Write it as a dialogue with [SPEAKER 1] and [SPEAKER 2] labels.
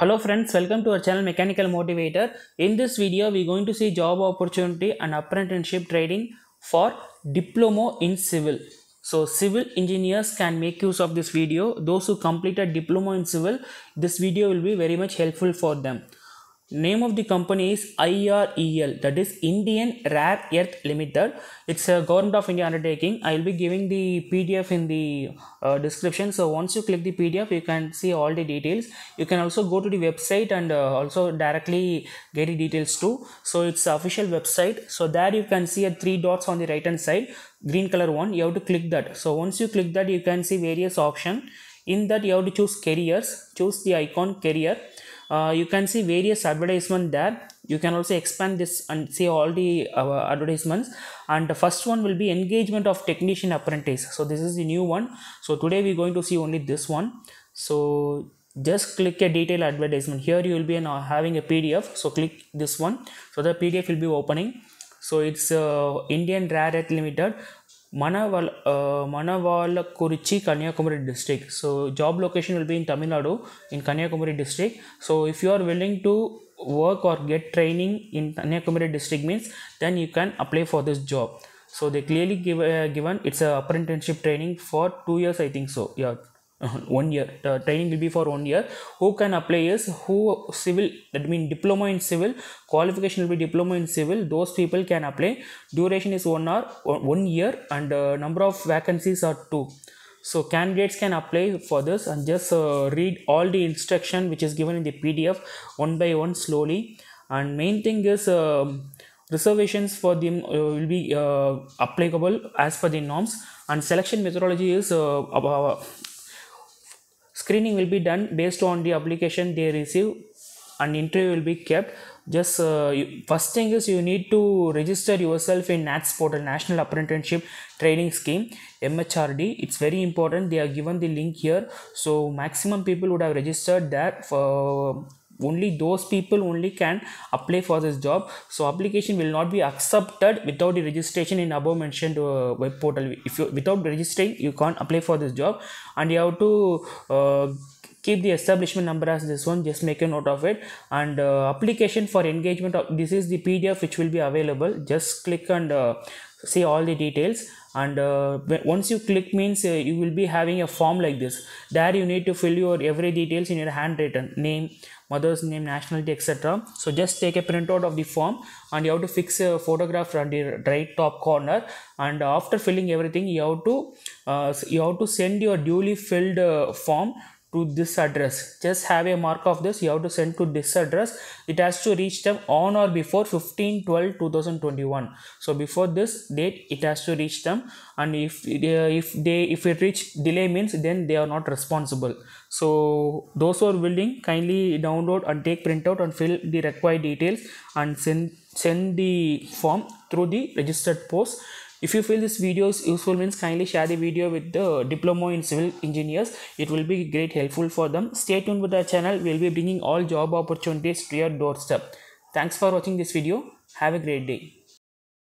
[SPEAKER 1] Hello friends, welcome to our channel Mechanical Motivator. In this video, we're going to see job opportunity and apprenticeship training for Diploma in Civil. So civil engineers can make use of this video. Those who completed Diploma in Civil, this video will be very much helpful for them name of the company is IREL that is Indian Rare Earth Limited it's a government of India undertaking I will be giving the PDF in the uh, description so once you click the PDF you can see all the details you can also go to the website and uh, also directly get the details too so it's official website so there you can see a three dots on the right hand side green color one you have to click that so once you click that you can see various option in that you have to choose carriers choose the icon carrier uh, you can see various advertisement there you can also expand this and see all the uh, advertisements and the first one will be engagement of technician apprentice so this is the new one so today we're going to see only this one so just click a detail advertisement here you will be now uh, having a pdf so click this one so the pdf will be opening so it's uh, indian rare earth limited Manaval, uh, Manavalakuruchi, Kanyakumari district. So job location will be in Tamil Nadu in Kanyakumari district. So if you are willing to work or get training in Kanyakumari district means then you can apply for this job. So they clearly give uh, given it's a apprenticeship training for two years I think so. Yeah. one year the training will be for one year who can apply is who civil that mean diploma in civil qualification will be diploma in civil those people can apply duration is one hour one year and uh, number of vacancies are two so candidates can apply for this and just uh, read all the instruction which is given in the pdf one by one slowly and main thing is uh, reservations for them uh, will be uh, applicable as per the norms and selection methodology is uh, screening will be done based on the application they receive and interview will be kept just uh, you, first thing is you need to register yourself in nats portal national apprenticeship training scheme mhrd it's very important they are given the link here so maximum people would have registered there for only those people only can apply for this job so application will not be accepted without the registration in above mentioned uh, web portal if you without registering you can't apply for this job and you have to uh, keep the establishment number as this one just make a note of it and uh, application for engagement of this is the pdf which will be available just click and uh, see all the details and uh, once you click means uh, you will be having a form like this there you need to fill your every details in your handwritten name mother's name nationality etc so just take a printout of the form and you have to fix a photograph on the right top corner and after filling everything you have to uh, you have to send your duly filled uh, form to this address just have a mark of this you have to send to this address it has to reach them on or before 15 12 2021 so before this date it has to reach them and if they, uh, if they if it reach delay means then they are not responsible so those who are willing kindly download and take printout and fill the required details and send send the form through the registered post if you feel this video is useful means kindly share the video with the diploma in civil engineers it will be great helpful for them stay tuned with our channel we'll be bringing all job opportunities to your doorstep thanks for watching this video have a great day